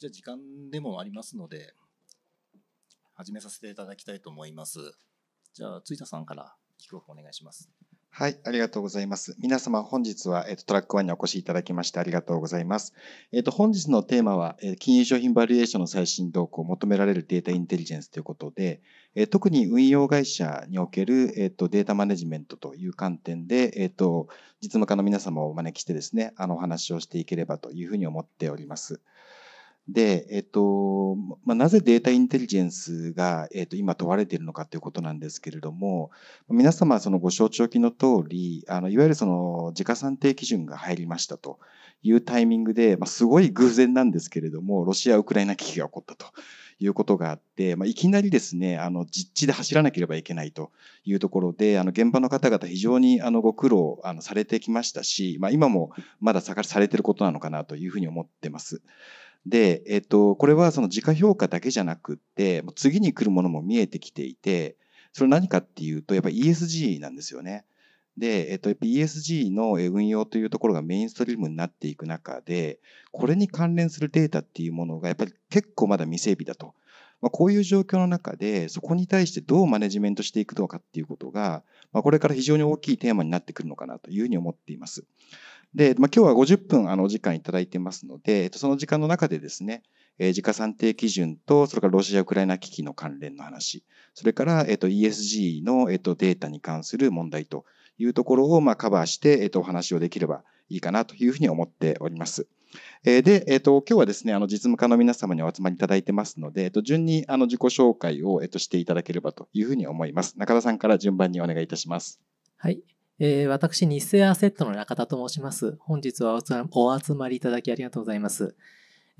じゃあ時間でもありますので、始めさせていただきたいと思います。じゃあ、ついたさんから聞くお願いします。はい、ありがとうございます。皆様、本日は、えっと、トラック1にお越しいただきましてありがとうございます。えっと、本日のテーマは、え金融商品バリエーションの最新動向を求められるデータインテリジェンスということで、え特に運用会社における、えっと、データマネジメントという観点で、えっと、実務家の皆様をお招きしてですね、あの、お話をしていければというふうに思っております。で、えっと、まあ、なぜデータインテリジェンスが、えっと、今問われているのかということなんですけれども、皆様、そのご承知おきの通り、あの、いわゆるその、時価算定基準が入りましたというタイミングで、まあ、すごい偶然なんですけれども、ロシア・ウクライナ危機が起こったということがあって、まあ、いきなりですね、あの、実地で走らなければいけないというところで、あの、現場の方々非常に、あの、ご苦労、あの、されてきましたし、まあ、今もまだされてることなのかなというふうに思ってます。で、えっと、これはその自家評価だけじゃなくって、次に来るものも見えてきていて、それ何かっていうと、やっぱ ESG なんですよね。で、えっと、ESG の運用というところがメインストリームになっていく中で、これに関連するデータっていうものが、やっぱり結構まだ未整備だと。まあ、こういう状況の中で、そこに対してどうマネジメントしていくのかっていうことが、まあ、これから非常に大きいテーマになってくるのかなというふうに思っています。で、まあ、今日は50分あのお時間いただいてますので、その時間の中でですね、えー、自算定基準と、それからロシア・ウクライナ危機の関連の話、それから、えっ、ー、と、ESG の、えっ、ー、と、データに関する問題というところを、まあ、カバーして、えっと、お話をできればいいかなというふうに思っております。えで、えっ、と、今日はですね、あの、実務家の皆様にお集まりいただいてますので、えっ、と、順に、あの、自己紹介を、えっと、していただければというふうに思います。中田さんから順番にお願いいたします。はい。えー、私、セアセットの中田と申します。本日はお集まりいただきありがとうございます。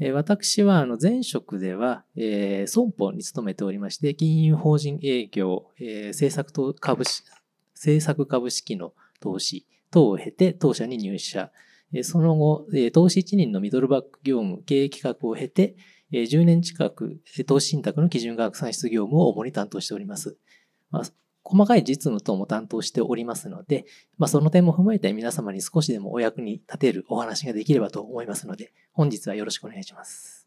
えー、私はあの前職では、えー、損保に勤めておりまして、金融法人営業、えー、政策と株式、政策株式の投資等を経て当社に入社。えー、その後、えー、投資一人のミドルバック業務、経営企画を経て、えー、10年近く、投資信託の基準学算出業務を主に担当しております。まあ細かい実務等も担当しておりますので、まあ、その点も踏まえて皆様に少しでもお役に立てるお話ができればと思いますので、本日はよろしくお願いします。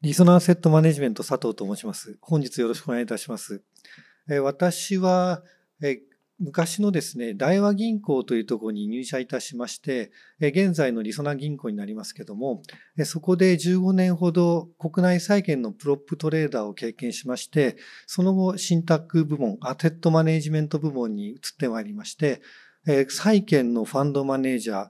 リソナーセットマネジメント佐藤と申します。本日よろしくお願いいたします。私は、昔のですね、大和銀行というところに入社いたしまして、現在のりそな銀行になりますけども、そこで15年ほど国内債券のプロップトレーダーを経験しまして、その後、信託部門、アテッドマネジメント部門に移ってまいりまして、債券のファンドマネージャー、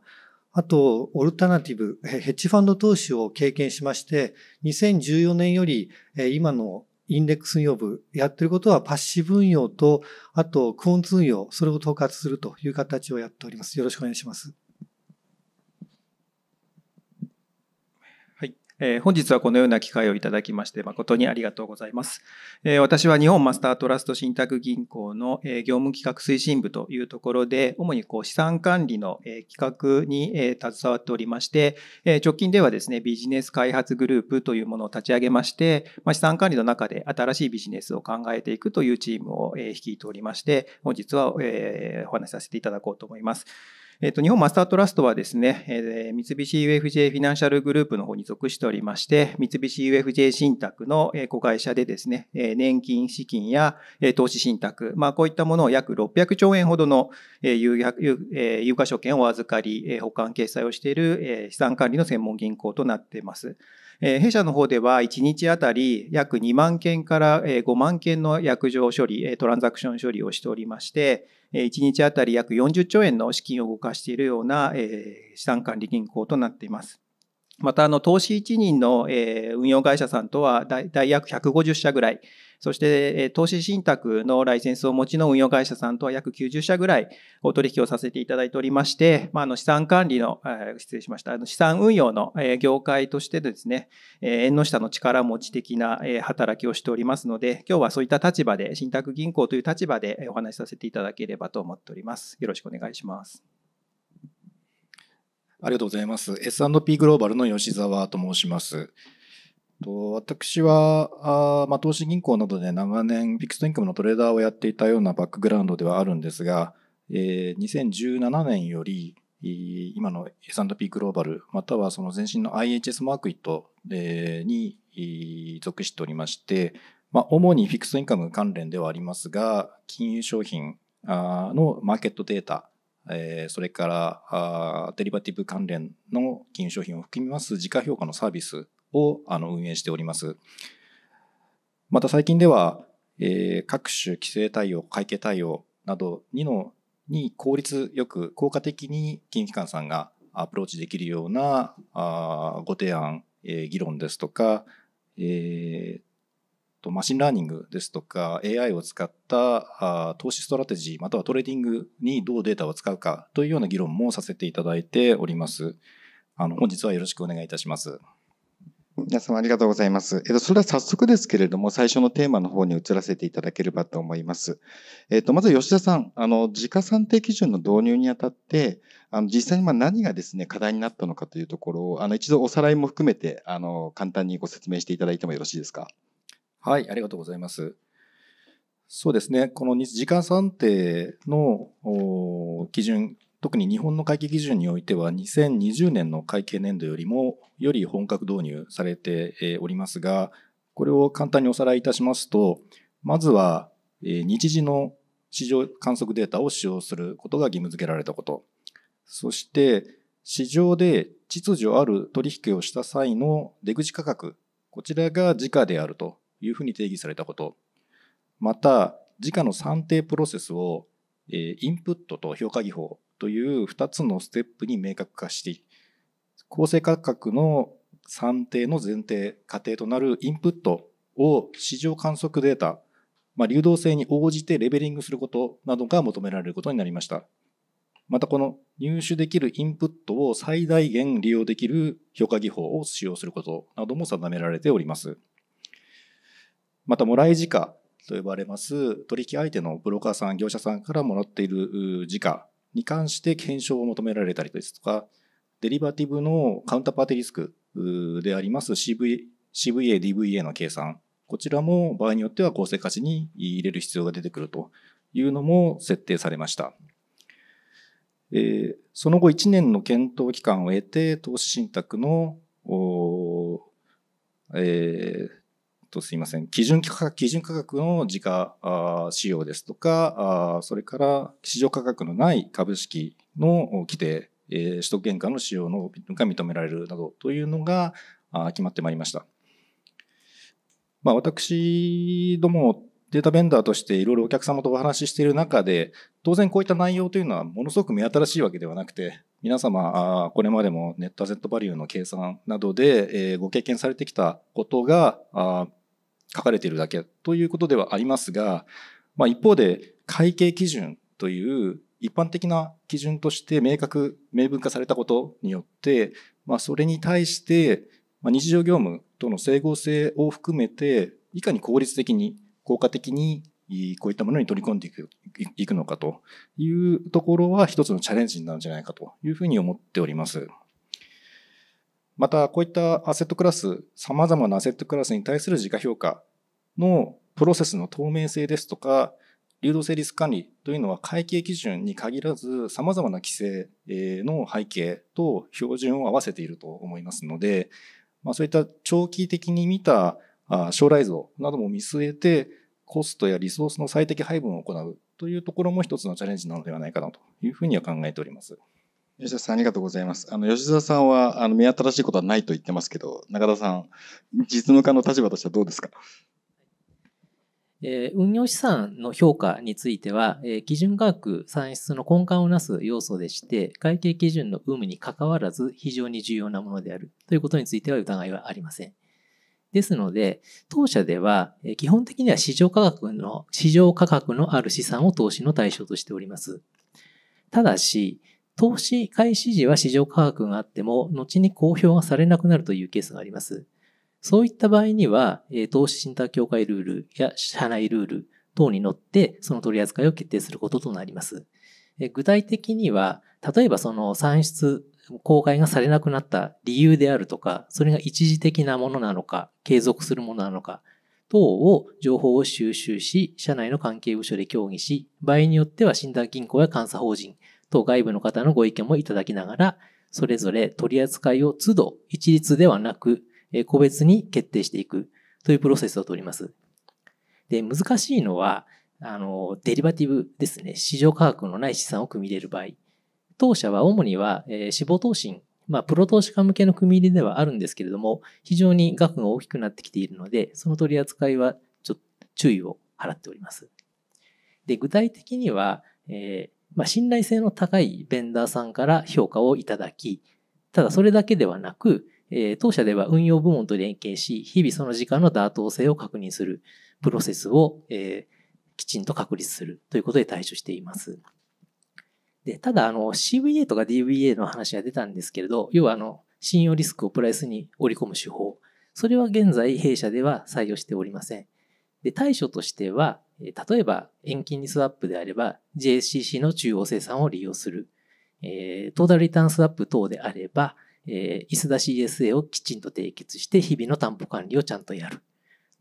あと、オルタナティブ、ヘッジファンド投資を経験しまして、2014年より今のインデックス運用部、やってることはパッシブ運用と、あとクオンツ運用、それを統括するという形をやっております。よろしくお願いします。えー、本日はこのような機会をいただきまして誠にありがとうございます。えー、私は日本マスタートラスト信託銀行の、え業務企画推進部というところで、主にこう資産管理の、え企画に、え携わっておりまして、え直近ではですね、ビジネス開発グループというものを立ち上げまして、まあ、資産管理の中で新しいビジネスを考えていくというチームを、え率いておりまして、本日は、えお話しさせていただこうと思います。えっ、と、日本マスタートラストはですね、えー、三菱 UFJ フィナンシャルグループの方に属しておりまして、三菱 UFJ 信託の子会社でですね、年金資金や投資信託、まあ、こういったものを約600兆円ほどの有価証券をお預かり、保管決済をしている資産管理の専門銀行となっています。え弊社の方では1日あたり約2万件から5万件の約定処理、トランザクション処理をしておりまして、1日あたり約40兆円の資金を動かしているような資産管理銀行となっています。またあの投資1人の、え運用会社さんとは大約150社ぐらい、そして、え投資信託のライセンスをお持ちの運用会社さんとは約90社ぐらいお取引をさせていただいておりまして、まあ、あの資産管理の、え失礼しました、あの資産運用の、え業界としてですね、え縁の下の力持ち的な、え働きをしておりますので、今日はそういった立場で、信託銀行という立場でお話しさせていただければと思っております。よろしくお願いします。ありがとうございます。S&P グローバルの吉澤と申します。と私はあ、まあ、投資銀行などで長年フィクストインカムのトレーダーをやっていたようなバックグラウンドではあるんですが、えー、2017年より今の S&P グローバルまたはその前身の IHS マークイットに属しておりまして、まあ、主にフィクストインカム関連ではありますが金融商品のマーケットデータえー、それからあデリバティブ関連の金融商品を含みます時価評価のサービスをあの運営しております。また最近では、えー、各種規制対応、会計対応などにのに効率よく効果的に金融機関さんがアプローチできるようなあご提案、えー、議論ですとか、えー、とマシンラーニングですとか AI を使った投資ストラテジーまたはトレーディングにどうデータを使うかというような議論もさせていただいております。あの本日はよろしくお願いいたします。皆様ありがとうございます。えっと、それでは早速ですけれども、最初のテーマの方に移らせていただければと思います。えっと、まず吉田さん、あの、時価算定基準の導入にあたって、あの、実際にま何がですね、課題になったのかというところを、あの、一度おさらいも含めて、あの、簡単にご説明していただいてもよろしいですか。はい、ありがとうございます。そうですね、この時間算定の基準、特に日本の会計基準においては、2020年の会計年度よりも、より本格導入されておりますが、これを簡単におさらいいたしますと、まずは日時の市場観測データを使用することが義務付けられたこと、そして市場で秩序ある取引をした際の出口価格、こちらが時価であるというふうに定義されたこと。また、時価の算定プロセスを、えインプットと評価技法という2つのステップに明確化して、構成価格の算定の前提、過程となるインプットを市場観測データ、まあ、流動性に応じてレベリングすることなどが求められることになりました。またこの入手できるインプットを最大限利用できる評価技法を使用することなども定められております。また、もらい時価と呼ばれます、取引相手のブローカーさん、業者さんからもらっている時価に関して検証を求められたりですとか、デリバティブのカウンターパーティリスクであります CV a DVA の計算、こちらも場合によっては構成価値に入れる必要が出てくるというのも設定されました。えその後1年の検討期間を経て、投資信託の、えー、とすいません、基準価格、基準価格の時価使用ですとか、それから市場価格のない株式の規定、取得原価の使用のが認められるなどというのが決まってまいりました。まあ、私どもデータベンダーとしていろいろお客様とお話ししている中で、当然こういった内容というのはものすごく目新しいわけではなくて、皆様、これまでもネットアセットバリューの計算などでご経験されてきたことが、書かれているだけということではありますが、まあ、一方で会計基準という一般的な基準として明確明文化されたことによって、まあ、それに対して日常業務との整合性を含めていかに効率的に効果的にこういったものに取り込んでいくいくのかというところは一つのチャレンジになるんじゃないかというふうに思っております。またこういったアセットクラスさまざまなアセットクラスに対する時価評価のプロセスの透明性ですとか流動性リスク管理というのは会計基準に限らずさまざまな規制の背景と標準を合わせていると思いますので、まあ、そういった長期的に見た将来像なども見据えてコストやリソースの最適配分を行うというところも一つのチャレンジなのではないかなというふうには考えております。吉田さん、ありがとうございます。あの、吉田さんは、あの、目新しいことはないと言ってますけど、中田さん、実務家の立場としてはどうですかえ運用資産の評価については、え基準価格算出の根幹をなす要素でして、会計基準の有無にかかわらず非常に重要なものであるということについては疑いはありません。ですので、当社では、え基本的には市場価格の、市場価格のある資産を投資の対象としております。ただし、投資開始時は市場価格があっても、後に公表がされなくなるというケースがあります。そういった場合には、投資信託協会ルールや社内ルール等に乗って、その取り扱いを決定することとなります。具体的には、例えばその算出、公開がされなくなった理由であるとか、それが一時的なものなのか、継続するものなのか、等を情報を収集し、社内の関係部署で協議し、場合によっては信託銀行や監査法人、当外部の方のご意見もいただきながら、それぞれ取り扱いを都度一律ではなく、個別に決定していくというプロセスをとります。で、難しいのは、あの、デリバティブですね。市場価格のない資産を組み入れる場合。当社は主には、えー、死亡投資まあ、プロ投資家向けの組み入れではあるんですけれども、非常に額が大きくなってきているので、その取り扱いはちょっと注意を払っております。で、具体的には、えー、まあ、信頼性の高いベンダーさんから評価をいただき、ただそれだけではなく、えー、当社では運用部門と連携し、日々その時間の妥当性を確認するプロセスを、えー、きちんと確立するということで対処しています。でただあの CVA とか DVA の話が出たんですけれど、要はあの信用リスクをプライスに織り込む手法、それは現在弊社では採用しておりません。で対処としては、例えば、遠近利スワップであれば、JSCC の中央生産を利用する。えー、トータルリターンスワップ等であれば、えー、i s d CSA をきちんと締結して、日々の担保管理をちゃんとやる。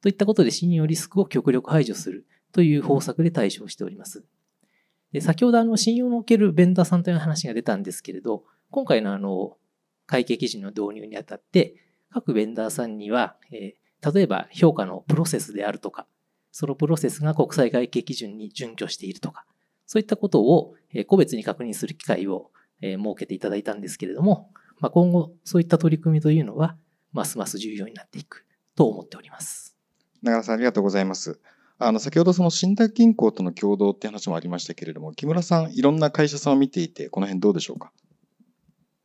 といったことで、信用リスクを極力排除するという方策で対処しております。で先ほどあの信用のおけるベンダーさんという話が出たんですけれど、今回のあの会計基準の導入にあたって、各ベンダーさんには、えー、例えば評価のプロセスであるとか、そのプロセスが国際外形基準に準拠しているとか、そういったことを個別に確認する機会を設けていただいたんですけれども、ま今後そういった取り組みというのは、ますます重要になっていくと思っております。長野さんありがとうございます。あの、先ほどその信託銀行との共同って話もありましたけれども、木村さん、いろんな会社さんを見ていて、この辺どうでしょうか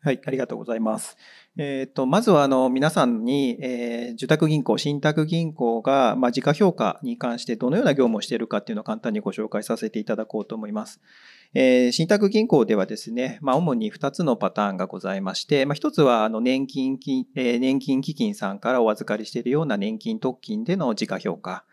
はい、ありがとうございます。えっ、と、まずはあの皆さんに、えー、受託銀行、信託銀行が、まあ、時価評価に関してどのような業務をしているかっていうのを簡単にご紹介させていただこうと思います。えー、信託銀行ではですね、まあ、主に2つのパターンがございまして、まあ、1つはあの年金金、えー、年金基金さんからお預かりしているような年金特金での時価評価。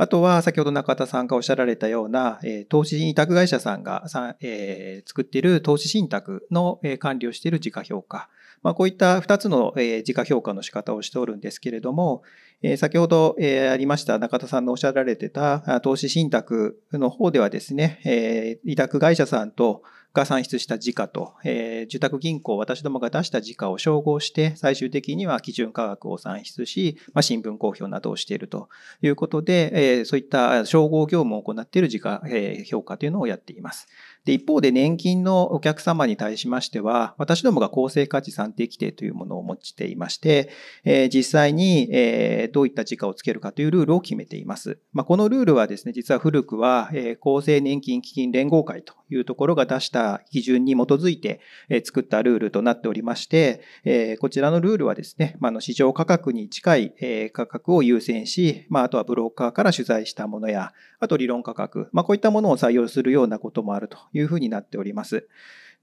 あとは、先ほど中田さんがおっしゃられたような、えー、投資委託会社さんがさ、えー、作っている投資信託の管理をしている時価評価。まあ、こういった2つの、えー、自家評価の仕方をしておるんですけれども、え先ほど、えありました中田さんのおっしゃられてた投資信託の方ではですね、え委託会社さんとが算出した時価と、えー、受託銀行私どもが出した時価を照合して最終的には基準価格を算出し、まあ、新聞公表などをしているということで、えー、そういった照合業務を行っている時価、えー、評価というのをやっています。で、一方で年金のお客様に対しましては、私どもが公正価値算定規定というものを用いていまして、えー、実際に、えー、どういった時価をつけるかというルールを決めています。まあ、このルールはですね、実は古くは、えー、厚生年金基金連合会というところが出した基準に基づいて、え作ったルールとなっておりまして、えこちらのルールはですね、まあ、の市場価格に近い、え価格を優先し、まあ、あとはブローカーから取材したものや、あと理論価格、まあ、こういったものを採用するようなこともあるというふうになっております。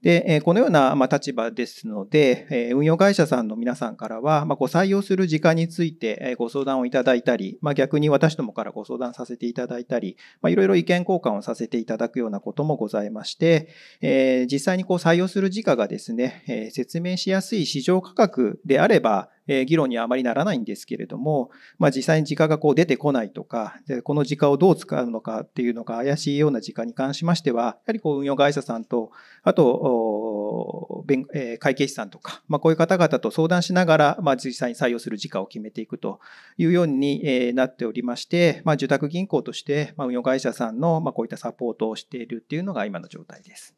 で、このような立場ですので、運用会社さんの皆さんからは、ご採用する時間についてご相談をいただいたり、逆に私どもからご相談させていただいたり、いろいろ意見交換をさせていただくようなこともございまして、実際にこう採用する時価がですね、説明しやすい市場価格であれば、え議論にはあまりならないんですけれども、まあ、実際に時間がこう出てこないとか、この時間をどう使うのかっていうのが怪しいような時間に関しましては、やはりこう運用会社さんと、あと、弁え会計士さんとか、まあ、こういう方々と相談しながら、まあ、実際に採用する時間を決めていくというようになっておりまして、まあ、受託銀行として、まあ、運用会社さんのまあこういったサポートをしているっていうのが今の状態です。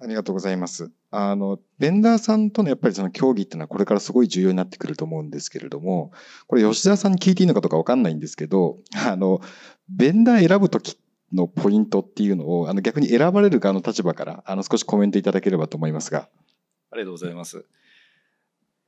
ありがとうございます。あの、ベンダーさんとのやっぱりその協議っていうのはこれからすごい重要になってくると思うんですけれども、これ吉沢さんに聞いていいのかとかわかんないんですけど、あの、ベンダー選ぶときのポイントっていうのを、あの逆に選ばれる側の立場から、あの少しコメントいただければと思いますが。ありがとうございます。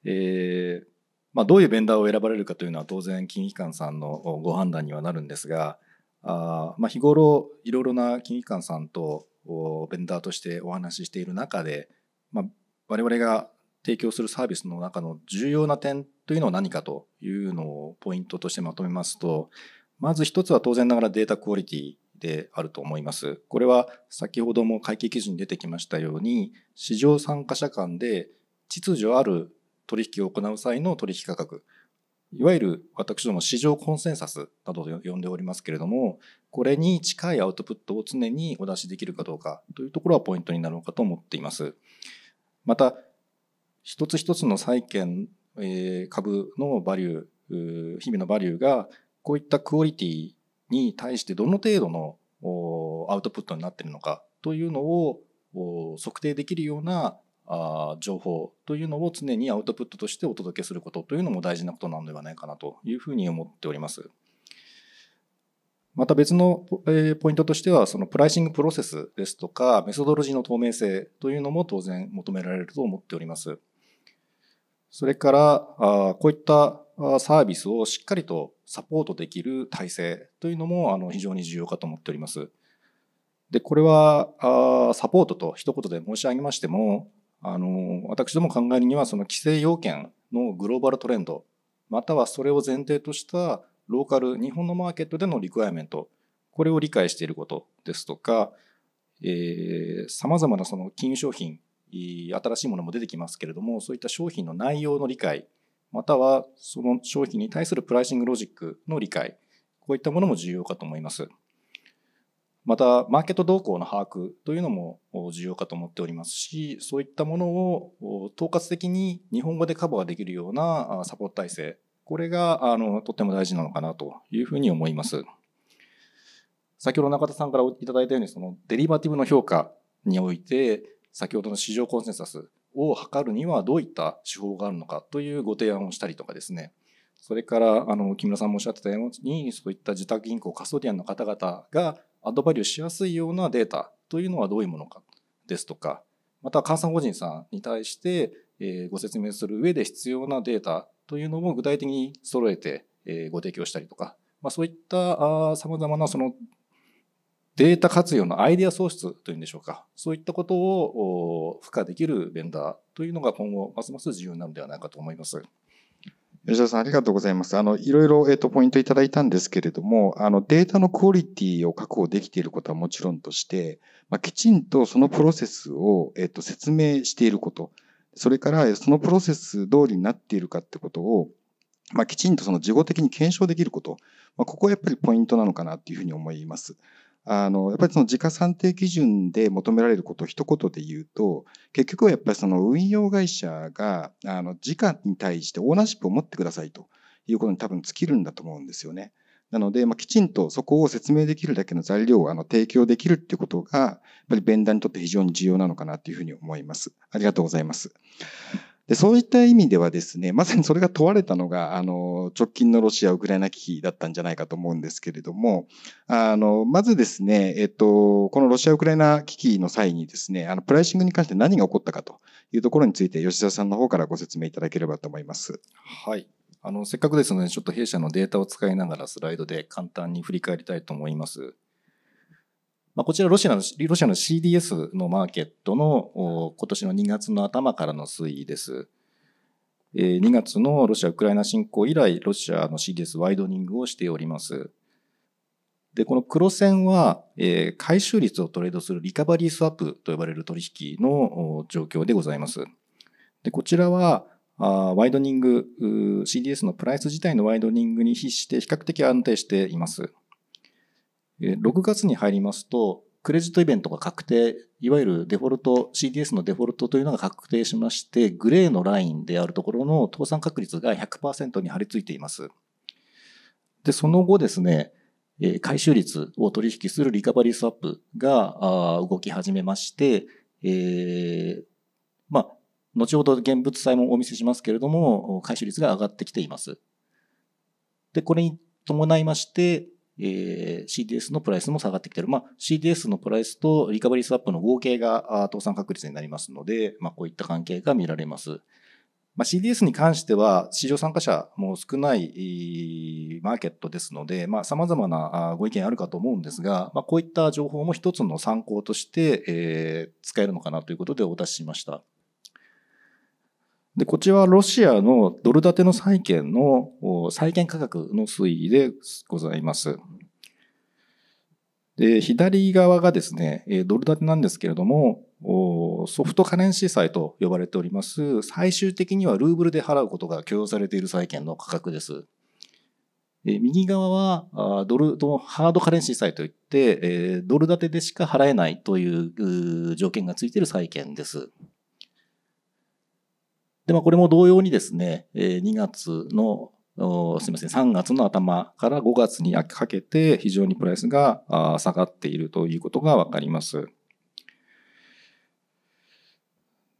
えー、まあ、どういうベンダーを選ばれるかというのは当然金融機関さんのご判断にはなるんですが、あまあ、日頃いろいろな金融機関さんとベンダーとしてお話ししている中で、まあ、我々が提供するサービスの中の重要な点というのは何かというのをポイントとしてまとめますとまず一つは当然ながらデータクオリティであると思います。これは先ほども会計記事に出てきましたように市場参加者間で秩序ある取引を行う際の取引価格いわゆる私ども市場コンセンサスなどと呼んでおりますけれども、これに近いアウトプットを常にお出しできるかどうかというところはポイントになろうかと思っています。また、一つ一つの債券、え株のバリュー、日々のバリューが、こういったクオリティに対してどの程度のアウトプットになっているのかというのを測定できるようなあ情報というのを常にアウトプットとしてお届けすることというのも大事なことなのではないかなというふうに思っております。また別のポイントとしては、そのプライシングプロセスですとか、メソドロジーの透明性というのも当然求められると思っております。それから、こういったサービスをしっかりとサポートできる体制というのも非常に重要かと思っております。で、これはサポートと一言で申し上げましても、あの私ども考えるにはその規制要件のグローバルトレンドまたはそれを前提としたローカル日本のマーケットでのリクワイメントこれを理解していることですとかさまざまなその金融商品新しいものも出てきますけれどもそういった商品の内容の理解またはその商品に対するプライシングロジックの理解こういったものも重要かと思います。また、マーケット動向の把握というのも重要かと思っておりますし、そういったものを統括的に日本語でカバーできるようなサポート体制、これがあのとても大事なのかなというふうに思います。先ほど中田さんからいただいたように、そのデリバティブの評価において、先ほどの市場コンセンサスを測るにはどういった手法があるのかというご提案をしたりとかですね、それから、あの、木村さんもおっしゃってたように、そういった自宅銀行、カストディアンの方々がアドバイリューしやすいようなデータというのはどういうものかですとかまた監査法人さんに対してご説明する上で必要なデータというのも具体的に揃えてご提供したりとか、まあ、そういったさまざまなそのデータ活用のアイデア創出というんでしょうかそういったことを付加できるベンダーというのが今後ますます重要になるのではないかと思います。吉田さん、ありがとうございます。あの、いろいろ、えっ、と、ポイントいただいたんですけれども、あの、データのクオリティを確保できていることはもちろんとして、まあ、きちんとそのプロセスを、えっ、と、説明していること、それから、そのプロセス通りになっているかってことを、まあ、きちんとその事後的に検証できること、まあ、ここはやっぱりポイントなのかなっていうふうに思います。あの、やっぱりその時価算定基準で求められることを一言で言うと、結局はやっぱりその運用会社が、あの、時価に対してオーナーシップを持ってくださいということに多分尽きるんだと思うんですよね。なので、まあ、きちんとそこを説明できるだけの材料をあの提供できるっていうことが、やっぱりベンダーにとって非常に重要なのかなというふうに思います。ありがとうございます。で、そういった意味ではですね、まさにそれが問われたのが、あの、直近のロシア・ウクライナ危機だったんじゃないかと思うんですけれども、あの、まずですね、えっと、このロシア・ウクライナ危機の際にですね、あの、プライシングに関して何が起こったかというところについて、吉田さんの方からご説明いただければと思います。はい。あの、せっかくですので、ちょっと弊社のデータを使いながらスライドで簡単に振り返りたいと思います。まあ、こちらロシアの、ロシアの CDS のマーケットの今年の2月の頭からの推移です。2月のロシア・ウクライナ侵攻以来、ロシアの CDS ワイドニングをしております。で、この黒線は、えー、回収率をトレードするリカバリースワップと呼ばれる取引の状況でございます。で、こちらは、あワイドニング、CDS のプライス自体のワイドニングに比して比較的安定しています。6月に入りますと、クレジットイベントが確定、いわゆるデフォルト、CDS のデフォルトというのが確定しまして、グレーのラインであるところの倒産確率が100%に張り付いています。で、その後ですね、回収率を取引するリカバリースワップが動き始めまして、えー、まあ、後ほど現物債もお見せしますけれども、回収率が上がってきています。で、これに伴いまして、えー、CDS のプライスも下がってきてる。まあ、CDS のプライスとリカバリースワップの合計が倒産確率になりますので、まあ、こういった関係が見られます。まあ、CDS に関しては、市場参加者も少ないマーケットですので、まあ、様々なご意見あるかと思うんですが、まあ、こういった情報も一つの参考として、えー、使えるのかなということでお出ししました。で、こちはロシアのドル建ての債券の債券価格の推移でございます。で、左側がですね、ドル建てなんですけれども、ソフトカレンシー債と呼ばれております、最終的にはルーブルで払うことが許容されている債券の価格です。右側はドルとハードカレンシー債といって、ドル建てでしか払えないという条件がついている債券です。で、まあ、これも同様にですね、2月のすみません、3月の頭から5月にかけて非常にプライスが下がっているということがわかります。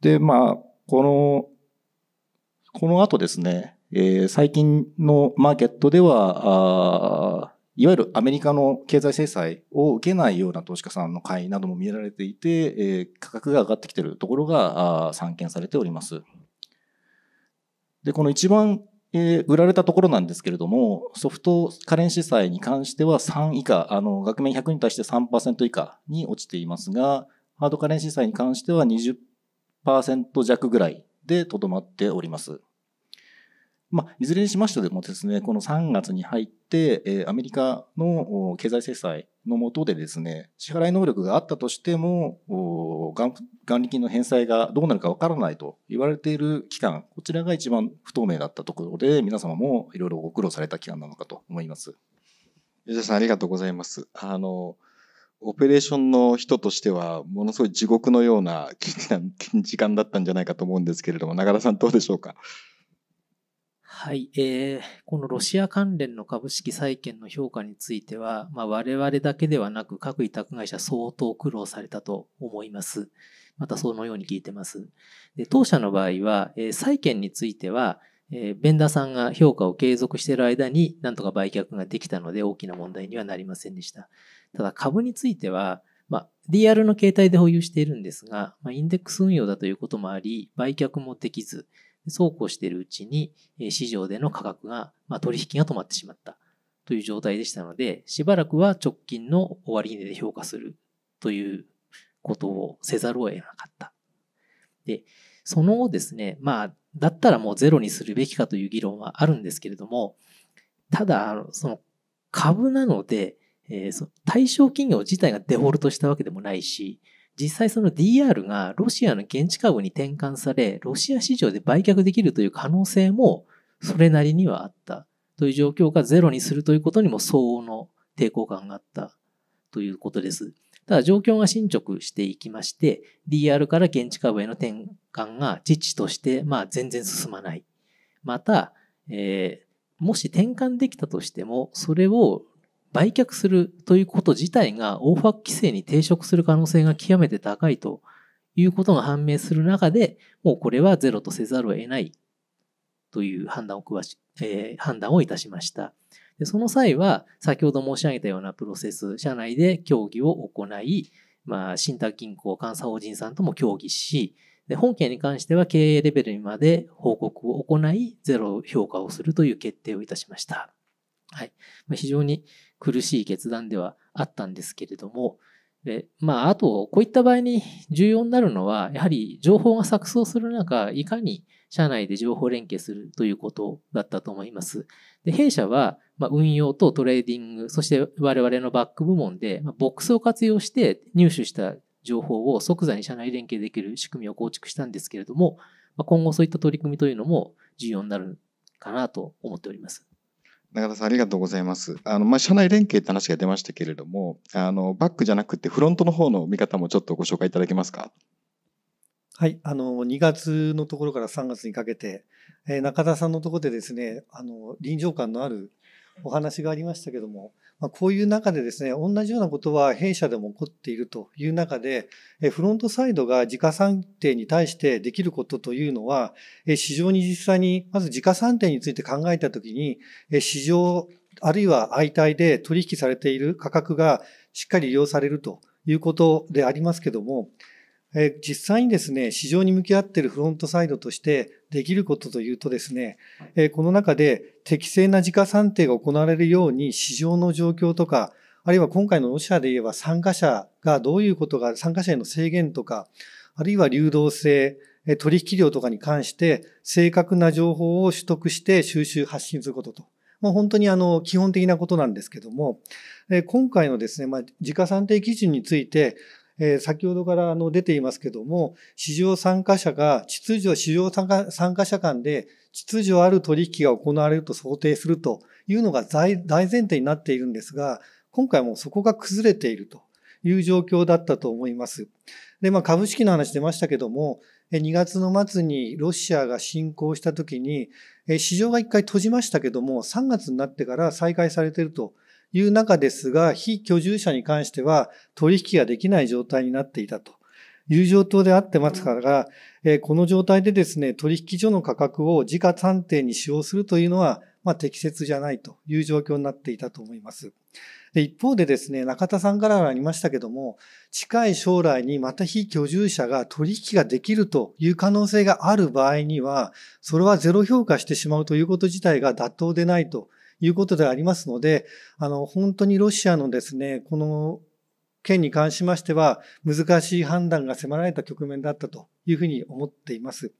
で、まあ、この、この後ですね、えー、最近のマーケットでは、いわゆるアメリカの経済制裁を受けないような投資家さんの会なども見られていて、えー、価格が上がってきているところが散見されております。で、この一番、えー、売られたところなんですけれども、ソフトカレンシー債に関しては3以下、あの、額面100に対して3%以下に落ちていますが、ハードカレンシー債に関しては20%弱ぐらいでとどまっております。まあ、いずれにしましてもですね、この3月に入って、アメリカの経済制裁の下でですね、支払い能力があったとしても、元利金の返済がどうなるかわからないと言われている期間、こちらが一番不透明だったところで、皆様もいろいろご苦労された期間なのかと思います。吉田さん、ありがとうございます。あの、オペレーションの人としては、ものすごい地獄のような 時間だったんじゃないかと思うんですけれども、長田さんどうでしょうか。はい、えー、このロシア関連の株式債券の評価については、まあ、我々だけではなく各委託会社相当苦労されたと思います。またそのように聞いてます。で当社の場合は、えー、債券については、えー、ベンダーさんが評価を継続している間になんとか売却ができたので大きな問題にはなりませんでした。ただ株については、まあ、DR の形態で保有しているんですが、まあ、インデックス運用だということもあり、売却もできず、そうこうしているうちに、市場での価格が、まあ、取引が止まってしまったという状態でしたので、しばらくは直近の終値で評価するということをせざるを得なかった。で、その後ですね、まあ、だったらもうゼロにするべきかという議論はあるんですけれども、ただ、その株なので、えー、対象企業自体がデフォルトしたわけでもないし、実際その DR がロシアの現地株に転換され、ロシア市場で売却できるという可能性もそれなりにはあったという状況がゼロにするということにも相応の抵抗感があったということです。ただ状況が進捗していきまして、DR から現地株への転換が自治としてまあ全然進まない。また、えー、もし転換できたとしても、それを売却するということ自体がオーファー規制に抵触する可能性が極めて高いということが判明する中で、もうこれはゼロとせざるを得ないという判断を詳し、えー、判断をいたしました。でその際は、先ほど申し上げたようなプロセス、社内で協議を行い、まあ、信託銀行、監査法人さんとも協議し、で本件に関しては経営レベルにまで報告を行い、ゼロ評価をするという決定をいたしました。はい。まあ、非常に苦しい決断ではあったんですけれども、で、まあ、あと、こういった場合に重要になるのは、やはり情報が錯綜する中、いかに社内で情報連携するということだったと思います。で弊社は、ま運用とトレーディング、そして我々のバック部門で、まボックスを活用して入手した情報を即座に社内連携できる仕組みを構築したんですけれども、ま今後そういった取り組みというのも重要になるかなと思っております。中田さんありがとうございます。あの、まあ、社内連携って話が出ましたけれども、あの、バックじゃなくてフロントの方の見方もちょっとご紹介いただけますか。はい、あの、2月のところから3月にかけて、えー、中田さんのところでですね、あの、臨場感のあるお話がありましたけども、まあ、こういう中でですね、同じようなことは弊社でも起こっているという中で、フロントサイドが時価算定に対してできることというのは、市場に実際に、まず時価算定について考えたときに、市場、あるいは相対で取引されている価格がしっかり利用されるということでありますけども、実際にですね、市場に向き合っているフロントサイドとして、できることというとですね、えこの中で適正な時価算定が行われるように市場の状況とか、あるいは今回のロシアで言えば参加者がどういうことが、参加者への制限とか、あるいは流動性、取引量とかに関して正確な情報を取得して収集発信することと。もう本当にあの基本的なことなんですけども、今回のですね、まあ、時価算定基準について、えー、先ほどからあの出ていますけども、市場参加者が秩序、市場参加参加者間で秩序ある取引が行われると想定するというのが大前提になっているんですが、今回もそこが崩れているという状況だったと思います。で、まあ株式の話出ましたけども、2月の末にロシアが侵攻した時に、市場が一回閉じましたけども、3月になってから再開されているという中ですが、非居住者に関しては取引ができない状態になっていたという状況であってますから、この状態でですね、取引所の価格を時価算定に使用するというのは、まあ、適切じゃないという状況になっていたと思います。で一方でですね、中田さんからありましたけども、近い将来にまた非居住者が取引ができるという可能性がある場合には、それはゼロ評価してしまうということ自体が妥当でないということでありますので、あの、本当にロシアのですね、この件に関しましては、難しい判断が迫られた局面だったというふうに思っています。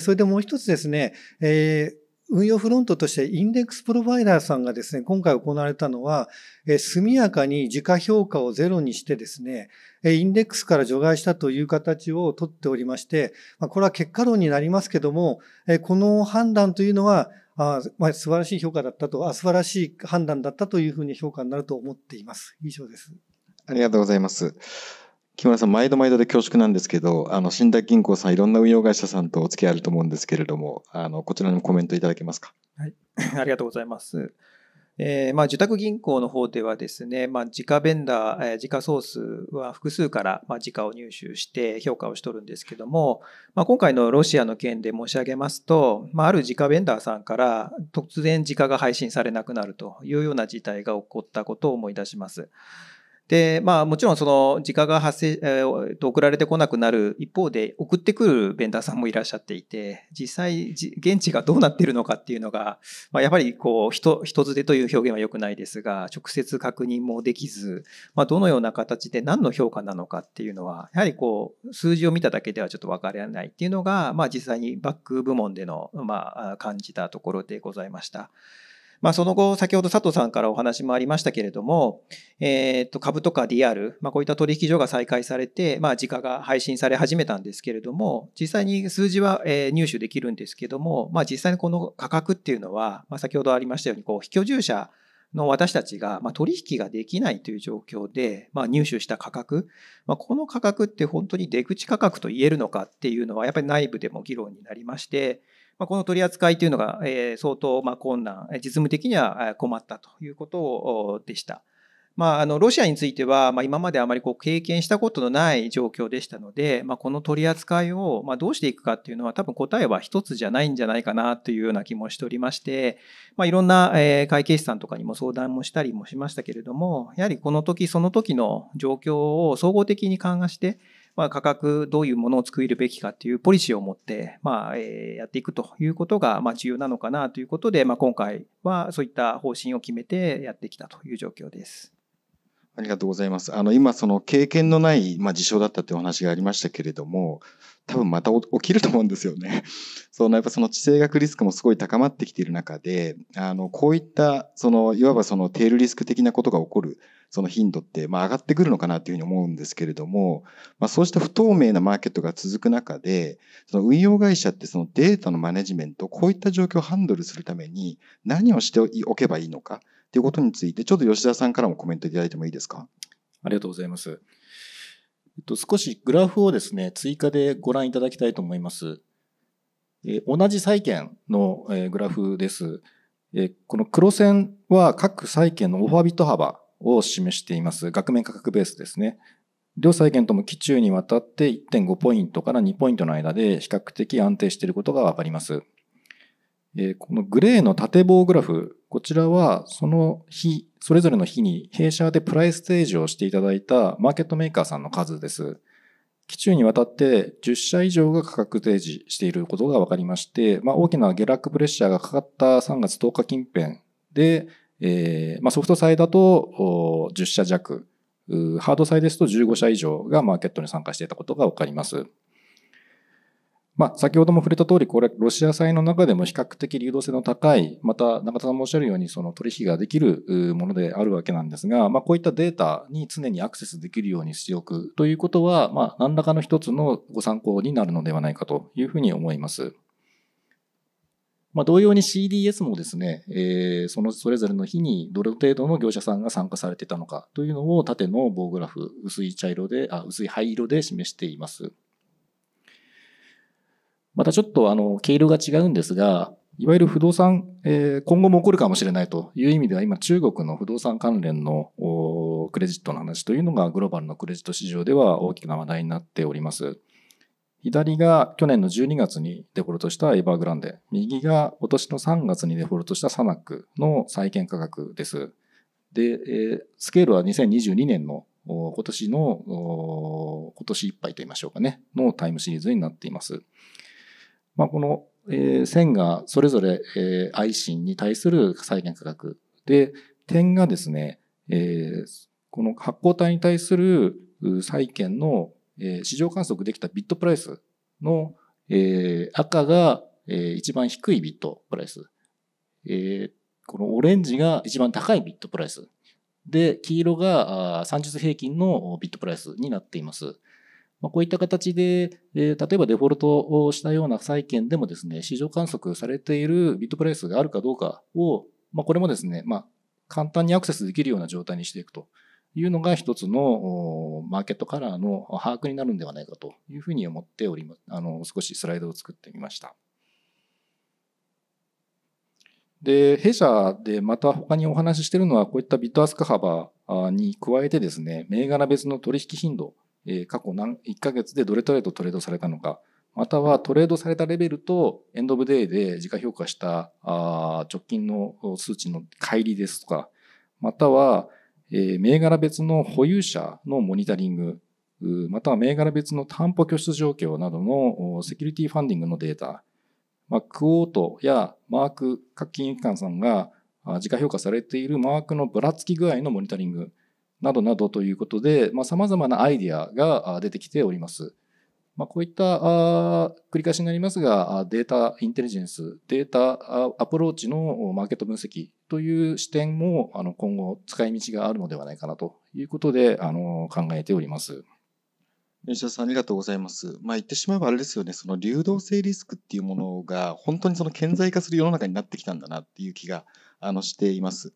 それでもう一つですね、えー運用フロントとしてインデックスプロバイダーさんがですね、今回行われたのは、え速やかに時価評価をゼロにしてですね、えインデックスから除外したという形をとっておりまして、まこれは結果論になりますけども、えこの判断というのは、あまあ、素晴らしい評価だったとあ、素晴らしい判断だったというふうに評価になると思っています。以上です。ありがとうございます。木村さん、毎度毎度で恐縮なんですけど、あの、信託銀行さん、いろんな運用会社さんとお付き合いあると思うんですけれども、あの、こちらにもコメントいただけますか。はい。ありがとうございます。えーまあ、受託銀行の方ではですね、まあ、自家ベンダー、えー、自家ソースは複数から、まあ、自家を入手して評価をしとるんですけども、まあ、今回のロシアの件で申し上げますと、まあ、ある自家ベンダーさんから突然自家が配信されなくなるというような事態が起こったことを思い出します。で、まあもちろんその時価が発生、えー、と送られてこなくなる一方で送ってくるベンダーさんもいらっしゃっていて、実際現地がどうなってるのかっていうのが、まあ、やっぱりこう人、人づてという表現は良くないですが、直接確認もできず、まあどのような形で何の評価なのかっていうのは、やはりこう数字を見ただけではちょっとわからないっていうのが、まあ実際にバック部門での、まあ感じたところでございました。まあ、その後、先ほど佐藤さんからお話もありましたけれども、えー、と株とか DR、まあ、こういった取引所が再開されて、まあ、時価が配信され始めたんですけれども、実際に数字は、え入手できるんですけども、まあ、実際にこの価格っていうのは、まあ、先ほどありましたように、こう、非居住者の私たちが、まあ、取引ができないという状況で、まあ、入手した価格、まあ、この価格って本当に出口価格と言えるのかっていうのはやっぱり内部でも議論になりまして、まあ、この取り扱いというのが、えー、相当まあ困難、実務的には困ったということでした。まあ、あのロシアについては、まあ、今まであまりこう経験したことのない状況でしたので、まあ、この取り扱いを、まあ、どうしていくかというのは多分答えは一つじゃないんじゃないかなというような気もしておりまして、まあ、いろんな、会計士さんとかにも相談もしたりもしましたけれどもやはりこの時その時の状況を総合的に勘案して、まあ、価格、どういうものを作るべきかというポリシーを持って、まあ、えやっていくということが、ま重要なのかなということで、まあ、今回はそういった方針を決めてやってきたという状況です。ありがとうございます。あの、今、その経験のない、まあ、事象だったというお話がありましたけれども、多分また起きると思うんですよね。そのやっぱその地政学リスクもすごい高まってきている中で、あの、こういった、その、いわばそのテールリスク的なことが起こる、その頻度って、まあ上がってくるのかなというふうに思うんですけれども、まあそうした不透明なマーケットが続く中で、その運用会社ってそのデータのマネジメント、こういった状況をハンドルするために何をしておけばいいのか、ということについて、ちょっと吉田さんからもコメントいただいてもいいですかありがとうございます。えっと、少しグラフをですね、追加でご覧いただきたいと思います。え同じ債券の、えグラフです。えこの黒線は各債券のオファビット幅を示しています。額面価格ベースですね。両債券とも期中にわたって1.5ポイントから2ポイントの間で比較的安定していることがわかります。このグレーの縦棒グラフ、こちらはその日それぞれの日に弊社でプライス提示をしていただいたマーケットメーカーさんの数です。期中にわたって10社以上が価格提示していることが分かりまして、まあ、大きな下落プレッシャーがかかった3月10日近辺で、えー、まあ、ソフト債だと10社弱、ハード債ですと15社以上がマーケットに参加していたことが分かります。まあ、先ほども触れた通り、これ、ロシア債の中でも比較的流動性の高い、また、中田さんもおっしゃるように、その取引ができるものであるわけなんですが、まあ、こういったデータに常にアクセスできるようにしておくということは、まあ、何らかの一つのご参考になるのではないかというふうに思います。まあ、同様に CDS もですね、えー、そのそれぞれの日にどれ程度の業者さんが参加されてたのかというのを縦の棒グラフ、薄い茶色で、あ薄い灰色で示しています。またちょっとあの、経路が違うんですが、いわゆる不動産、えー、今後も起こるかもしれないという意味では、今中国の不動産関連のクレジットの話というのがグローバルのクレジット市場では大きな話題になっております。左が去年の12月にデフォルトしたエバーグランデ、右が今年の3月にデフォルトしたサナックの債券価格です。で、スケールは2022年の今年の、今年いっぱいと言いましょうかね、のタイムシリーズになっています。まあ、この、えー、線がそれぞれ、えー、愛心に対する債券価格で、点がですね、えー、この発行体に対する債券の、えー、市場観測できたビットプライスの、えー、赤が、えー、一番低いビットプライス、えー、このオレンジが一番高いビットプライスで、黄色が30平均のビットプライスになっています。まあ、こういった形で、えー、例えばデフォルトをしたような債券でもですね、市場観測されているビットプライスがあるかどうかを、まあ、これもですね、まあ、簡単にアクセスできるような状態にしていくというのが一つのマーケットカラーの把握になるんではないかというふうに思っております。あの少しスライドを作ってみました。で、弊社でまた他にお話ししているのは、こういったビットアスク幅に加えてですね、銘柄別の取引頻度え過去何1ヶ月でどれくらとトレードされたのか、またはトレードされたレベルとエンド・オブ・デイで時価評価したあ直近の数値の乖離ですとか、または、え銘柄別の保有者のモニタリング、または銘柄別の担保拠出状況などのセキュリティファンディングのデータ、まあ、クオートやマーク、各金融機関さんが時価評価されているマークのぶらつき具合のモニタリング、などなどということで、まあ、様々なアイディアが出てきております。まあ、こういったあ繰り返しになりますが、データインテリジェンス、データアプローチのマーケット分析という視点もあの今後使い道があるのではないかなということであの考えております。吉田さんありがとうございます。まあ言ってしまえばあれですよね、その流動性リスクっていうものが本当にその顕在化する世の中になってきたんだなっていう気があのしています。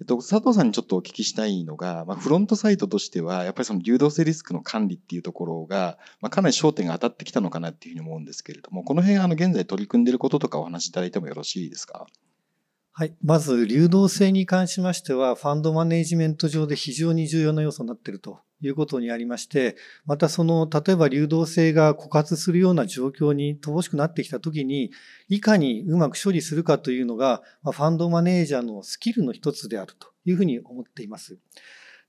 えっと、佐藤さんにちょっとお聞きしたいのが、まあ、フロントサイトとしては、やっぱりその流動性リスクの管理っていうところが、まあ、かなり焦点が当たってきたのかなっていうふうに思うんですけれども、この辺、あの、現在取り組んでいることとかお話しいただいてもよろしいですかはい。まず、流動性に関しましては、ファンドマネジメント上で非常に重要な要素になっているということにありまして、またその、例えば流動性が枯渇するような状況に乏しくなってきたときに、いかにうまく処理するかというのが、まファンドマネージャーのスキルの一つであるというふうに思っています。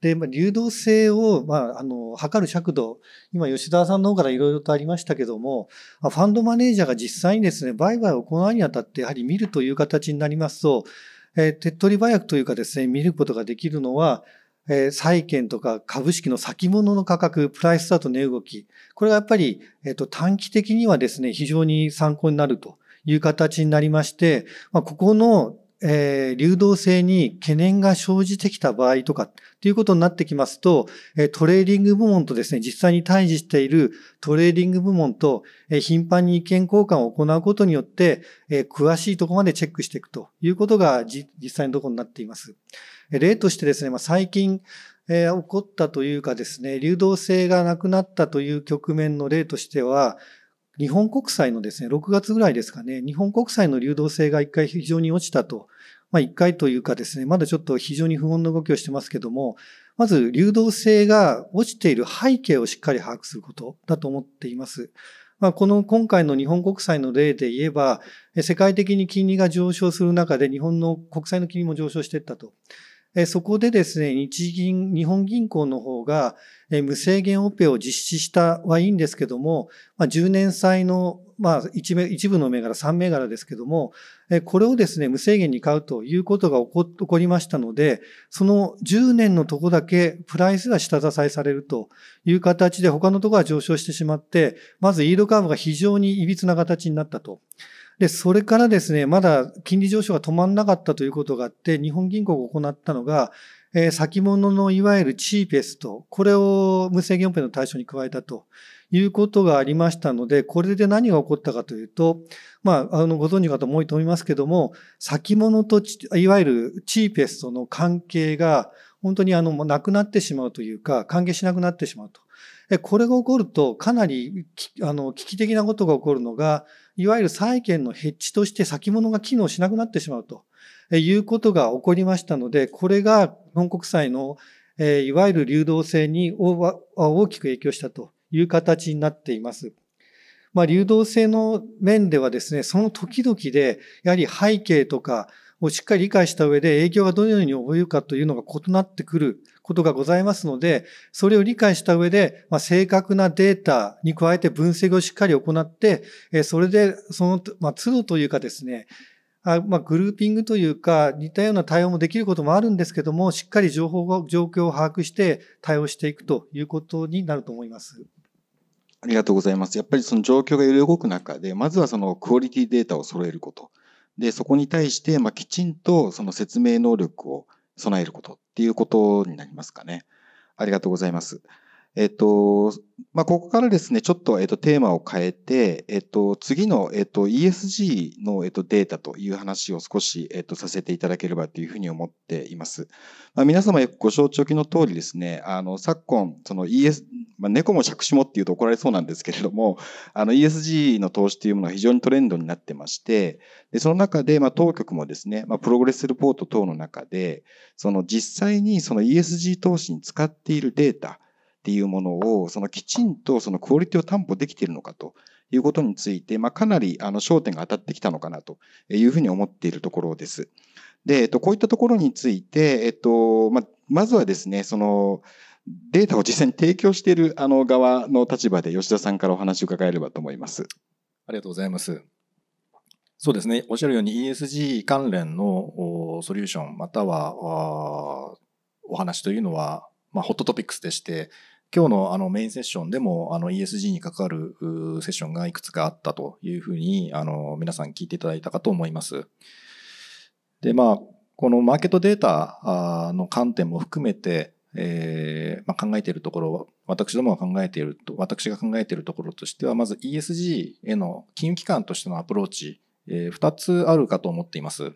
で、ま流動性を、まあ、あの、測る尺度、今、吉田さんの方からいろいろとありましたけども、ファンドマネージャーが実際にですね、売買を行うにあたって、やはり見るという形になりますと、えー、手っ取り早くというかですね、見ることができるのは、えー、債券とか株式の先物の価格、プライスだと値動き、これがやっぱり、えっと、短期的にはですね、非常に参考になるという形になりまして、まあ、ここのえー、流動性に懸念が生じてきた場合とかっていうことになってきますと、えトレーディング部門とですね、実際に対峙しているトレーディング部門と、え頻繁に意見交換を行うことによって、え詳しいところまでチェックしていくということが実際のところになっています。例としてですね、まあ、最近、えー、起こったというかですね、流動性がなくなったという局面の例としては、日本国債のですね、6月ぐらいですかね、日本国債の流動性が一回非常に落ちたとまあ、1回というかですね、まだちょっと非常に不穏な動きをしてますけども、まず流動性が落ちている背景をしっかり把握することだと思っています。まあ、この今回の日本国債の例で言えば、世界的に金利が上昇する中で、日本の国債の金利も上昇していったと。そこでですね、日銀、日本銀行の方が、無制限オペを実施したはいいんですけども、10年債の、まあ一、部の銘柄、3銘柄ですけども、これをですね、無制限に買うということが起こ起こりましたので、その10年のとこだけプライスが下支えされるという形で、他のところが上昇してしまって、まずイードカーブが非常に歪な形になったと。で、それからですね、まだ金利上昇が止まらなかったということがあって、日本銀行が行ったのが、えー、先物のいわゆるチーペスト、これを無制限オペの対象に加えたということがありましたので、これで何が起こったかというと、まあ、あの、ご存知の方も多いと思いますけども、先物といわゆるチーペストの関係が、本当にあの、なくなってしまうというか、関係しなくなってしまうと。これが起こるとかなりあの危機的なことが起こるのが、いわゆる債券のヘッジとして先物が機能しなくなってしまうということが起こりましたので、これが日本国債のいわゆる流動性に大きく影響したという形になっています。まあ、流動性の面ではですね、その時々で、やはり背景とか、をしっかり理解した上で影響がどのように及ぶかというのが異なってくることがございますので、それを理解した上で、まあ、正確なデータに加えて分析をしっかり行って、えそれでその、まあ、都度というかですね、あまあ、グルーピングというか、似たような対応もできることもあるんですけども、しっかり情報が、状況を把握して対応していくということになると思います。ありがとうございます。やっぱりその状況が揺れ動く中で、まずはそのクオリティデータを揃えること。で、そこに対して、まあ、きちんとその説明能力を備えることっていうことになりますかね。ありがとうございます。えっと、まあ、ここからですね、ちょっと、えっと、テーマを変えて、えっと、次の、えっと、ESG の、えっと、データという話を少し、えっと、させていただければというふうに思っています。まあ、皆様よくご承知おきの通りですね、あの、昨今、その ES、まあ、猫も尺子もっていうと怒られそうなんですけれども、あの、ESG の投資というものは非常にトレンドになってまして、で、その中で、まあ、当局もですね、まあ、プログレスレポート等の中で、その実際にその ESG 投資に使っているデータ、っていうものを、そのきちんとそのクオリティを担保できているのかということについて、まあ、かなりあの焦点が当たってきたのかなというふうに思っているところです。で、えっと、こういったところについて、えっと、まあ、まずはですね、その、データを実際に提供しているあの側の立場で吉田さんからお話を伺えればと思います。ありがとうございます。そうですね、おっしゃるように ESG 関連のソリューション、またはお話というのは、まあ、ホットトピックスでして、今日のあのメインセッションでもあの ESG に関わるセッションがいくつかあったというふうにあの皆さん聞いていただいたかと思います。で、まあ、このマーケットデータの観点も含めて、えーまあ、考えているところ、私どもが考えていると、私が考えているところとしては、まず ESG への金融機関としてのアプローチ、えー、2つあるかと思っています。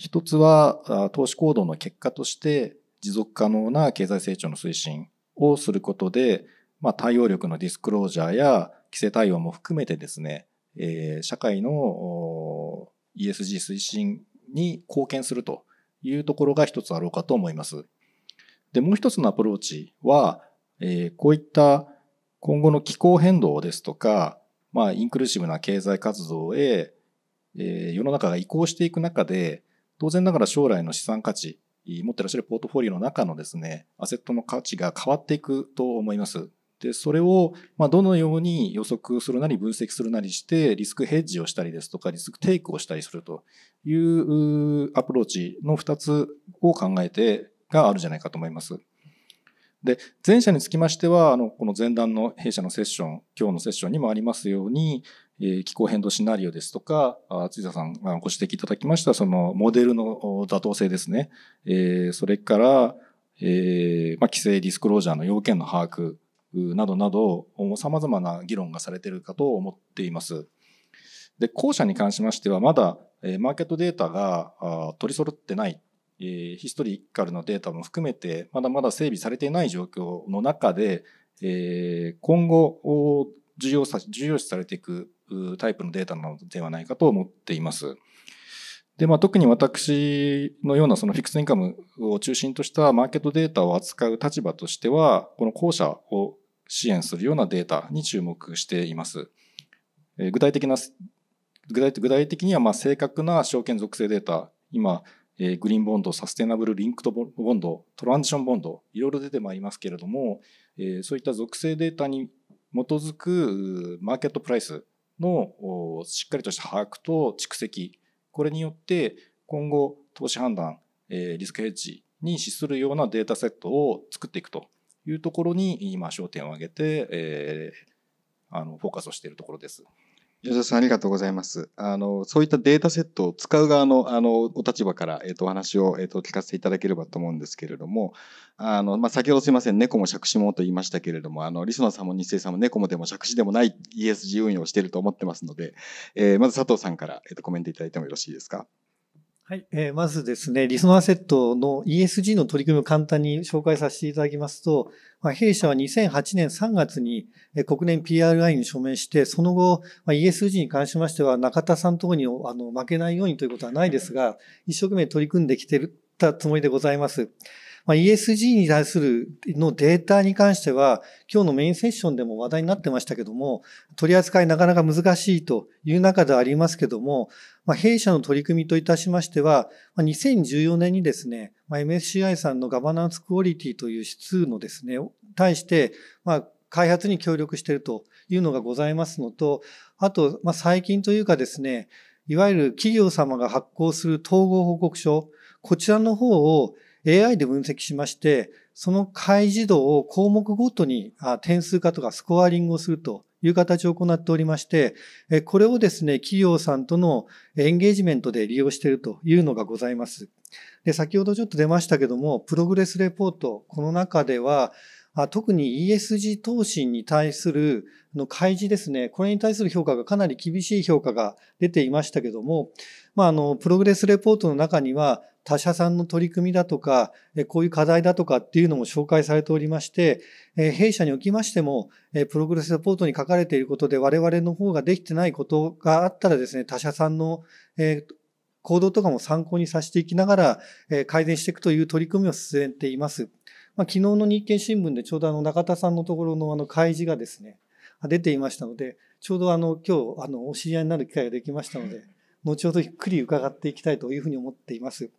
1つは、投資行動の結果として、持続可能な経済成長の推進、をすることで、まあ、対応力のディスクロージャーや規制対応も含めてですね、えー、社会の ESG 推進に貢献するというところが一つあろうかと思います。で、もう一つのアプローチは、えー、こういった今後の気候変動ですとか、まあ、インクルーシブな経済活動へ、えー、世の中が移行していく中で、当然ながら将来の資産価値持ってらっしゃるポートフォリオの中のですね、アセットの価値が変わっていくと思います。で、それを、まどのように予測するなり分析するなりして、リスクヘッジをしたりですとか、リスクテイクをしたりするというアプローチの2つを考えてがあるじゃないかと思います。で、前者につきましては、あの、この前段の弊社のセッション、今日のセッションにもありますように、気候変動シナリオですとか、辻田さんがご指摘いただきましたそのモデルの妥当性ですね、それから、えま規制ディスクロージャーの要件の把握などなど、さまざまな議論がされているかと思っています。で、後者に関しましては、まだマーケットデータが取り揃ってない、ヒストリカルのデータも含めて、まだまだ整備されていない状況の中で、今後、重要視されていくタイプのデータなのではないかと思っています。で、まあ、特に私のようなそのフィクスインカムを中心としたマーケットデータを扱う立場としては、この後者を支援するようなデータに注目しています。えー、具体的な具体具体的にはまあ正確な証券属性データ、今、えー、グリーンボンド、サステナブルリンクトボンド、トランジションボンド、いろいろ出てまいりますけれども、えー、そういった属性データに基づくマーケットプライスのしっかりとした把握と蓄積これによって今後投資判断リスクヘッジに資するようなデータセットを作っていくというところに今焦点を挙げて、えあのフォーカスをしているところです。吉田さん、ありがとうございます。あの、そういったデータセットを使う側の、あの、お立場から、えっ、ー、と、お話を、えっ、ー、と、聞かせていただければと思うんですけれども、あの、まあ、先ほどすいません、猫も尺子もと言いましたけれども、あの、リソナさんも日生さんも猫もでも尺子でもない ESG 運用をしていると思ってますので、えー、まず佐藤さんから、えっ、と、コメントいただいてもよろしいですか。はい、えー、まずですね、リスナーセットの ESG の取り組みを簡単に紹介させていただきますと、まあ、弊社は2008年3月に国連 PRI に署名して、その後、まあ、ESG に関しましては中田さんとこにあの負けないようにということはないですが、一生懸命取り組んできてるたつもりでございます。まあ、ESG に対するのデータに関しては、今日のメインセッションでも話題になってましたけども、取り扱いなかなか難しいという中でありますけども、まあ、弊社の取り組みといたしましては、まあ、2014年にですね、まあ、MSCI さんのガバナンスクオリティという指数のですね、対して、まあ、開発に協力しているというのがございますのと、あと、まあ、最近というかですね、いわゆる企業様が発行する統合報告書、こちらの方を AI で分析しまして、その開示度を項目ごとに点数化とかスコアリングをするという形を行っておりまして、これをですね、企業さんとのエンゲージメントで利用しているというのがございます。で、先ほどちょっと出ましたけども、プログレスレポート、この中では、特に ESG 投資に対するの開示ですね、これに対する評価がかなり厳しい評価が出ていましたけども、まあ、あの、プログレスレポートの中には、他社さんの取り組みだとか、こういう課題だとかっていうのも紹介されておりまして、弊社におきましても、プログレスサポートに書かれていることで我々の方ができてないことがあったらですね、他社さんの行動とかも参考にさせていきながら、改善していくという取り組みを進めています。まあ、昨日の日経新聞でちょうどあの中田さんのところのあの開示がですね、出ていましたので、ちょうどあの今日あのお知り合いになる機会ができましたので、後ほどゆっくり伺っていきたいというふうに思っています。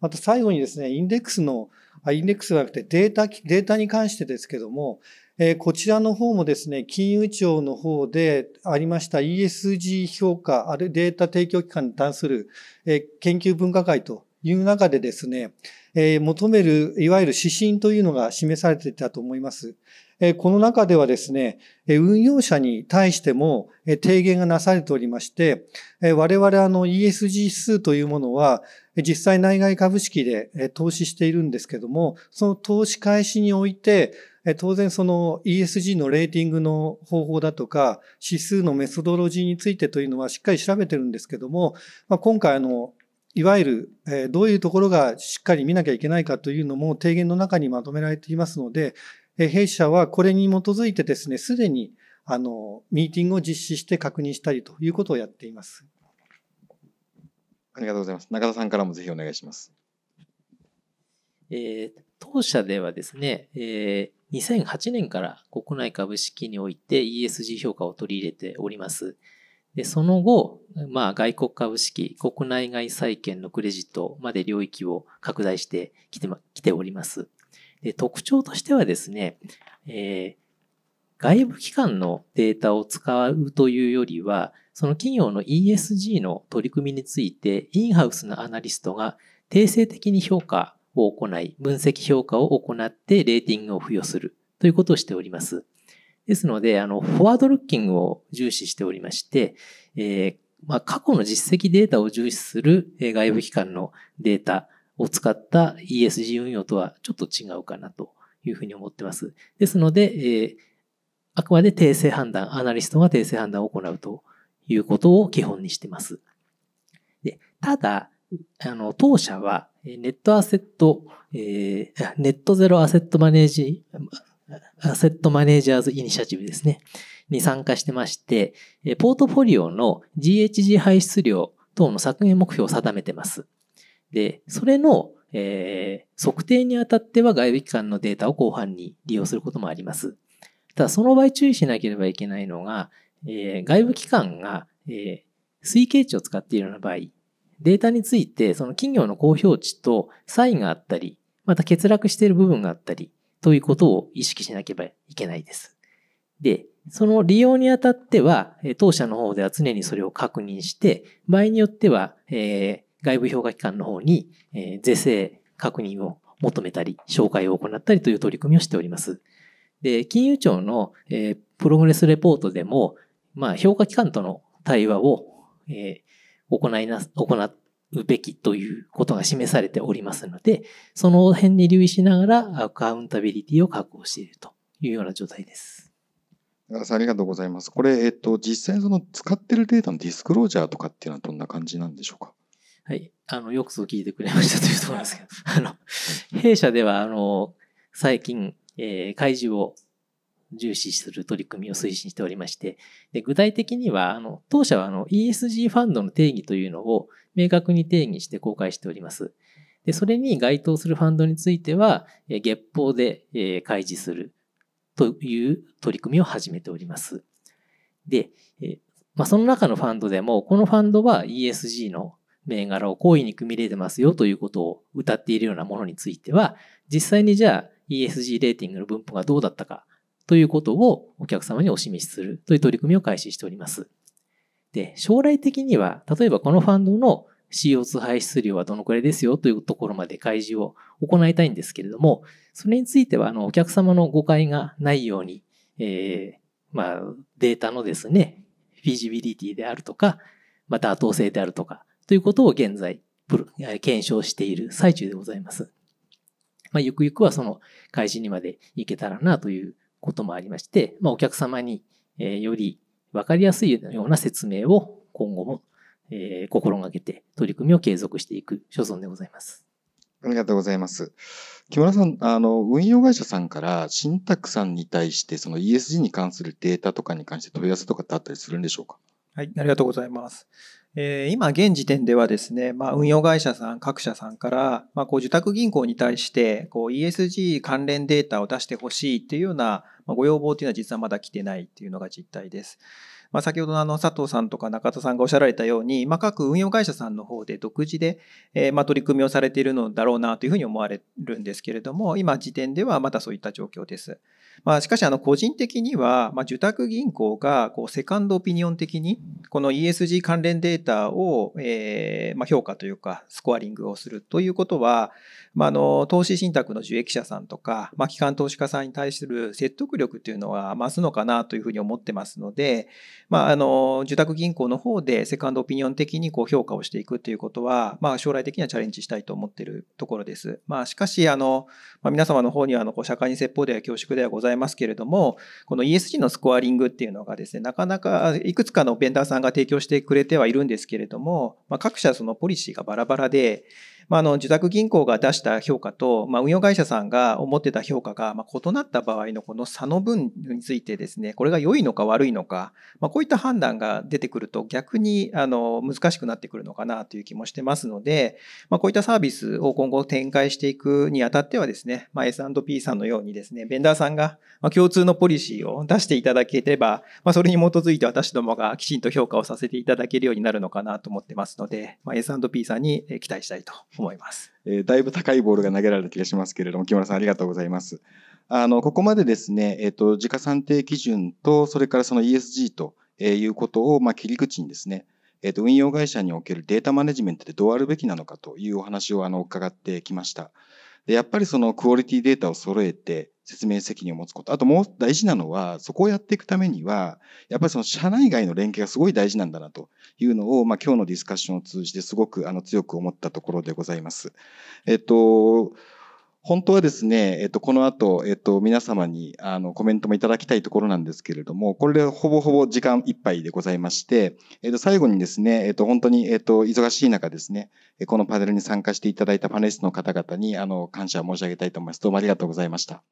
また最後にですね、インデックスの、あインデックスじゃなくてデータ、データに関してですけども、えー、こちらの方もですね、金融庁の方でありました ESG 評価、あるデータ提供機関に関する、えー、研究分科会という中でですね、え求める、いわゆる指針というのが示されていたと思います。えこの中ではですね、え運用者に対しても、え提言がなされておりまして、え我々あの ESG 指数というものは、実際内外株式で、え投資しているんですけども、その投資開始において、当然その ESG のレーティングの方法だとか指数のメソドロジーについてというのはしっかり調べてるんですけども、まあ、今回あのいわゆる、えどういうところがしっかり見なきゃいけないかというのも提言の中にまとめられていますので、え弊社はこれに基づいてですね、すでにあのミーティングを実施して確認したりということをやっています。ありがとうございます。中田さんからもぜひお願いします。えー、当社ではですね、えー、2008年から国内株式において ESG 評価を取り入れております。で、その後、まあ、外国株式、国内外債券のクレジットまで領域を拡大してきて,、ま、来ております。で特徴としてはですね、えー外部機関のデータを使うというよりは、その企業の ESG の取り組みについて、インハウスのアナリストが定性的に評価を行い、分析評価を行ってレーティングを付与するということをしております。ですので、あの、フォワードルッキングを重視しておりまして、えー、まあ、過去の実績データを重視する外部機関のデータを使った ESG 運用とはちょっと違うかなというふうに思ってます。ですので、えー、あくまで訂正判断、アナリストが訂正判断を行うということを基本にしています。でただ、あの、当社は、ネットアセット、えー、ネットゼロアセットマネージ、アセットマネージャーズイニシアチブですね、に参加してまして、ポートフォリオの GHG 排出量等の削減目標を定めてます。で、それの、えー、測定にあたっては外部機関のデータを後半に利用することもあります。ただ、その場合注意しなければいけないのが、えー、外部機関が、えー、推計値を使っているような場合、データについてその企業の公表値と差異があったり、また欠落している部分があったり、ということを意識しなければいけないです。で、その利用にあたっては、当社の方では常にそれを確認して、場合によっては、えー、外部評価機関の方に、えー、是正確認を求めたり、紹介を行ったりという取り組みをしております。で、金融庁の、えー、プログレスレポートでも、まあ、評価機関との対話を、えー、行いな、行っうべきということが示されておりますので、その辺に留意しながらアカウンタビリティを確保しているというような状態です。ありがとうございます。これ、えっと、実際その使ってるデータのディスクロージャーとかっていうのはどんな感じなんでしょうかはい。あの、よくそう聞いてくれましたというところですけど、あの、弊社では、あの、最近、えー、開示を重視する取り組みを推進しておりまして、で具体的には、あの当社はあの ESG ファンドの定義というのを明確に定義して公開しております。でそれに該当するファンドについては、月報で開示するという取り組みを始めております。で、まあ、その中のファンドでも、このファンドは ESG の銘柄を好意に組み入れてますよということを謳っているようなものについては、実際にじゃあ ESG レーティングの分布がどうだったかということをお客様にお示しするという取り組みを開始しております。で、将来的には、例えばこのファンドの CO2 排出量はどのくらいですよというところまで開示を行いたいんですけれども、それについては、あの、お客様の誤解がないように、えー、まあ、データのですね、フィジビリティであるとか、また妥当性であるとか、ということを現在、検証している最中でございます。まあ、ゆくゆくはその開示にまで行けたらなということもありまして、まあ、お客様に、えより分かりやすいような説明を今後も、え心がけて取り組みを継続していく所存でございます。ありがとうございます。木村さん、あの、運用会社さんから、信託さんに対して、その ESG に関するデータとかに関して問い合わせとかってあったりするんでしょうかはい、ありがとうございます。えー、今現時点ではですね、まあ、運用会社さん各社さんから、まあ、こう受託銀行に対してこう ESG 関連データを出してほしいっていうような、まあ、ご要望っていうのは実はまだ来てないっていうのが実態です。まあ、先ほどのあの佐藤さんとか中田さんがおっしゃられたように、まあ、各運用会社さんの方で独自で、えー、まあ取り組みをされているのだろうなというふうに思われるんですけれども今時点ではまだそういった状況です。まあ、しかし、あの、個人的には、まあ、受託銀行が、こう、セカンドオピニオン的に、この ESG 関連データを、えー、まあ、評価というか、スコアリングをするということは、まあ、あの、投資信託の受益者さんとか、まあ、機関投資家さんに対する説得力というのは増すのかなというふうに思ってますので、まあ、あの、受託銀行の方で、セカンドオピニオン的に、こう、評価をしていくということは、まあ、将来的にはチャレンジしたいと思っているところです。まあ、しかし、あの、まあ、皆様の方には、あの、こう、社会に説法では恐縮ではごございますけれども、この ESG のスコアリングっていうのがですね、なかなかいくつかのベンダーさんが提供してくれてはいるんですけれども、まあ、各社そのポリシーがバラバラで、まあ、の自宅銀行が出した評価と、まあ、運用会社さんが思ってた評価が、まあ、異なった場合のこの差の分についてですねこれが良いのか悪いのか、まあ、こういった判断が出てくると逆にあの難しくなってくるのかなという気もしてますので、まあ、こういったサービスを今後展開していくにあたってはですね、まあ、S&P さんのようにですねベンダーさんが共通のポリシーを出していただければ、まあ、それに基づいて私どもがきちんと評価をさせていただけるようになるのかなと思ってますので、まあ、S&P さんに期待したいと思います。えー、だいぶ高いボールが投げられた気がしますけれども、木村さんありがとうございます。あの、ここまでですね、えっ、ー、と、自家算定基準と、それからその ESG ということを、まあ、切り口にですね、えっ、ー、と、運用会社におけるデータマネジメントでどうあるべきなのかというお話を、あの、伺ってきました。で、やっぱりそのクオリティデータを揃えて、説明責任を持つこと。あともう大事なのは、そこをやっていくためには、やっぱりその社内外の連携がすごい大事なんだなというのを、まあ今日のディスカッションを通じてすごくあの強く思ったところでございます。えっと、本当はですね、えっと、この後、えっと、皆様に、あの、コメントもいただきたいところなんですけれども、これでほぼほぼ時間いっぱいでございまして、えっと、最後にですね、えっと、本当に、えっと、忙しい中ですね、このパネルに参加していただいたパネリストの方々に、あの、感謝申し上げたいと思います。どうもありがとうございました。